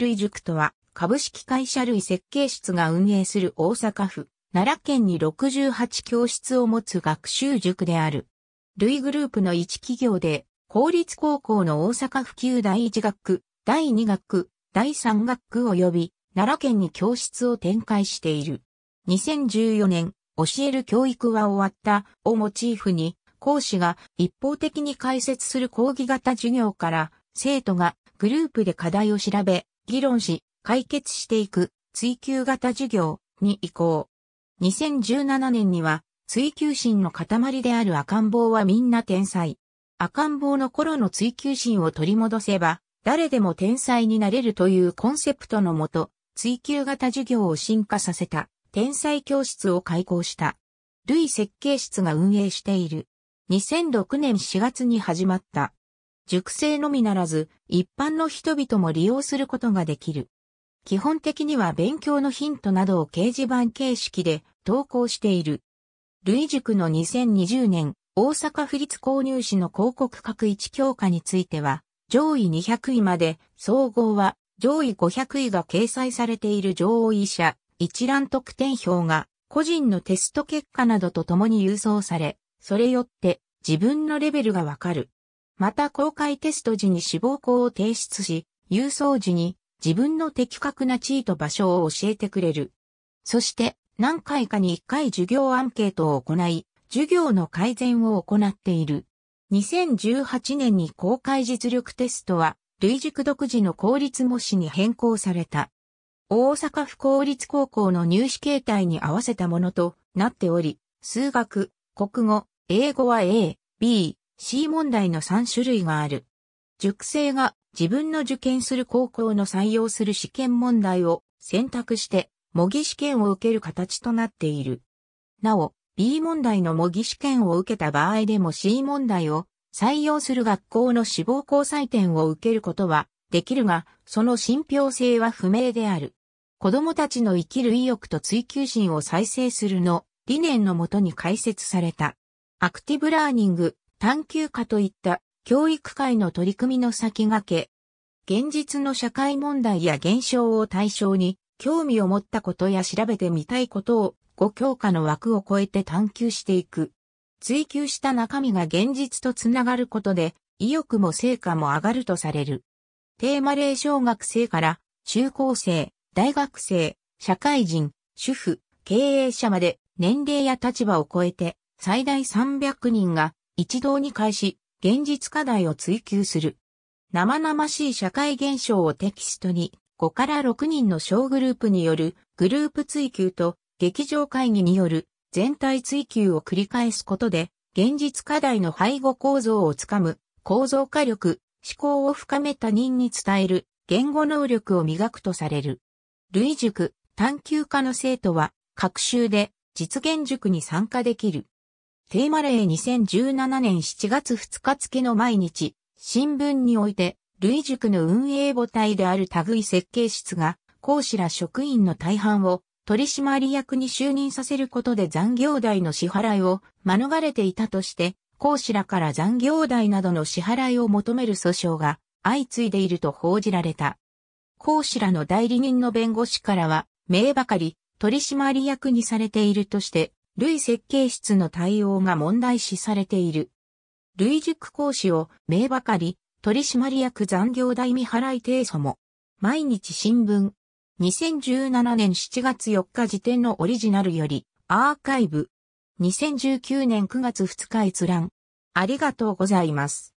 類塾とは、株式会社類設計室が運営する大阪府、奈良県に68教室を持つ学習塾である。類グループの一企業で、公立高校の大阪府級第1学区、第2学区、第3学区及び、奈良県に教室を展開している。2014年、教える教育は終わったをモチーフに、講師が一方的に解説する講義型授業から、生徒がグループで課題を調べ、議論し、解決していく追求型授業に移行。2017年には、追求心の塊である赤ん坊はみんな天才。赤ん坊の頃の追求心を取り戻せば、誰でも天才になれるというコンセプトのもと、追求型授業を進化させた、天才教室を開校した。類設計室が運営している。2006年4月に始まった熟成のみならず、一般の人々も利用することができる。基本的には勉強のヒントなどを掲示板形式で投稿している。類塾の2020年、大阪府立購入士の広告各一教科については、上位200位まで、総合は上位500位が掲載されている上位者、一覧得点表が個人のテスト結果などとともに郵送され、それよって自分のレベルがわかる。また公開テスト時に志望校を提出し、郵送時に自分の的確な地位と場所を教えてくれる。そして何回かに1回授業アンケートを行い、授業の改善を行っている。2018年に公開実力テストは、類塾独自の公立模試に変更された。大阪府公立高校の入試形態に合わせたものとなっており、数学、国語、英語は A、B、C 問題の3種類がある。塾生が自分の受験する高校の採用する試験問題を選択して模擬試験を受ける形となっている。なお、B 問題の模擬試験を受けた場合でも C 問題を採用する学校の志望校採点を受けることはできるが、その信憑性は不明である。子供たちの生きる意欲と追求心を再生するの理念のもとに解説された。アクティブラーニング探求家といった教育界の取り組みの先駆け、現実の社会問題や現象を対象に興味を持ったことや調べてみたいことをご教科の枠を超えて探求していく。追求した中身が現実とつながることで、意欲も成果も上がるとされる。テーマレ小学生から中高生、大学生、社会人、主婦、経営者まで年齢や立場を超えて最大300人が一堂に会し、現実課題を追求する。生々しい社会現象をテキストに、5から6人の小グループによるグループ追求と劇場会議による全体追求を繰り返すことで、現実課題の背後構造をつかむ、構造化力、思考を深め他人に伝える、言語能力を磨くとされる。類塾、探求科の生徒は、学習で実現塾に参加できる。テーマ例2017年7月2日付の毎日、新聞において、類塾の運営母体である類設計室が、講師ら職員の大半を取締役に就任させることで残業代の支払いを免れていたとして、講師らから残業代などの支払いを求める訴訟が相次いでいると報じられた。講師らの代理人の弁護士からは、名ばかり取締役にされているとして類設計室の対応が問題視されている。類塾講師を名ばかり、取締役残業代未払い提訴も、毎日新聞、2017年7月4日時点のオリジナルより、アーカイブ、2019年9月2日閲覧、ありがとうございます。